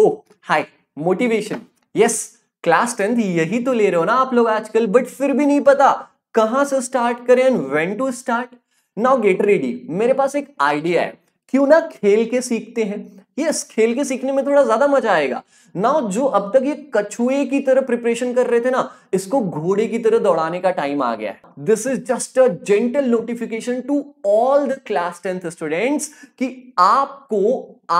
ओ hi motivation yes class tenth यही तो ले रहे हो ना आप लोग आजकल बट फिर भी नहीं पता कहां से स्टार्ट करें and when to start now get ready मेरे पास एक आइडिया है क्यों ना खेल के सीखते हैं यस yes, खेल के सीखने में थोड़ा ज्यादा मजा आएगा नाउ जो अब तक ये कछुए की तरह प्रिपरेशन कर रहे थे ना इसको घोड़े की तरह दौड़ाने का टाइम आ गया है this is just a gentle notification to all the class tenth students कि आपको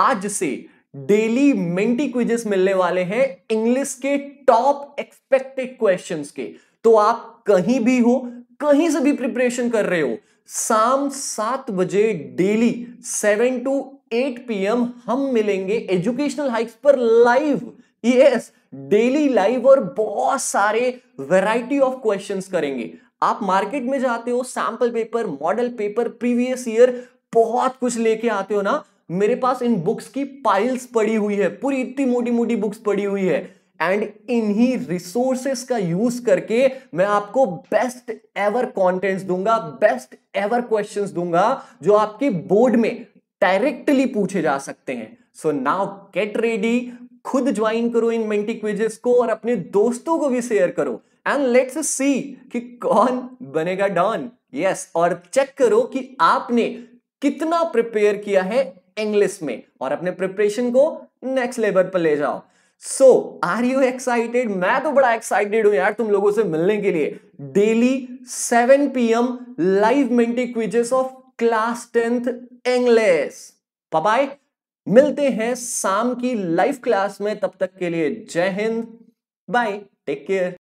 आज से डेली मेंटी क्विजेस मिलने वाले हैं इंग्लिश के टॉप एक्सपेक्टेड क्वेश्चंस के तो आप कहीं भी हो कहीं से भी प्रिपरेशन कर रहे हो शाम सात बजे daily seven to eight PM हम मिलेंगे एजुकेशनल हाइक्स पर लाइव यस डेली लाइव और बहुत सारे वैरायटी ऑफ क्वेश्चंस करेंगे आप मार्केट में जाते हो sample paper model paper previous year बहुत कुछ लेके आते हो ना मेरे पास इन बुक्स की पाइल्स पड़ी हुई है पूरी इतनी मोटी मोटी बुक्स पड़ी हुई है एंड इन्हीं रिसोर्सेस का यूज करके मैं आपको बेस्ट एवर कंटेंट्स दूंगा बेस्ट एवर क्वेश्चंस दूंगा जो आपके बोर्ड में डायरेक्टली पूछे जा सकते हैं सो नाउ गेट रेडी खुद ज्वाइन करो इन मेंटी क्विजेस को और अपने दोस्तों को भी शेयर करो एंड लेट्स सी कि कौन बनेगा डॉन यस yes, और चेक करो कि आपने कितना प्रिपेयर किया है इंग्लिश में और अपने प्रिपरेशन को नेक्स्ट लेवल पर ले जाओ सो आर यू एक्साइटेड मैं तो बड़ा एक्साइटेड हूं यार तुम लोगों से मिलने के लिए daily 7 PM live Menti quizzes of class tenth English bye मिलते हैं शाम की लाइव क्लास में तब तक के लिए जय हिंद बाय टेक केयर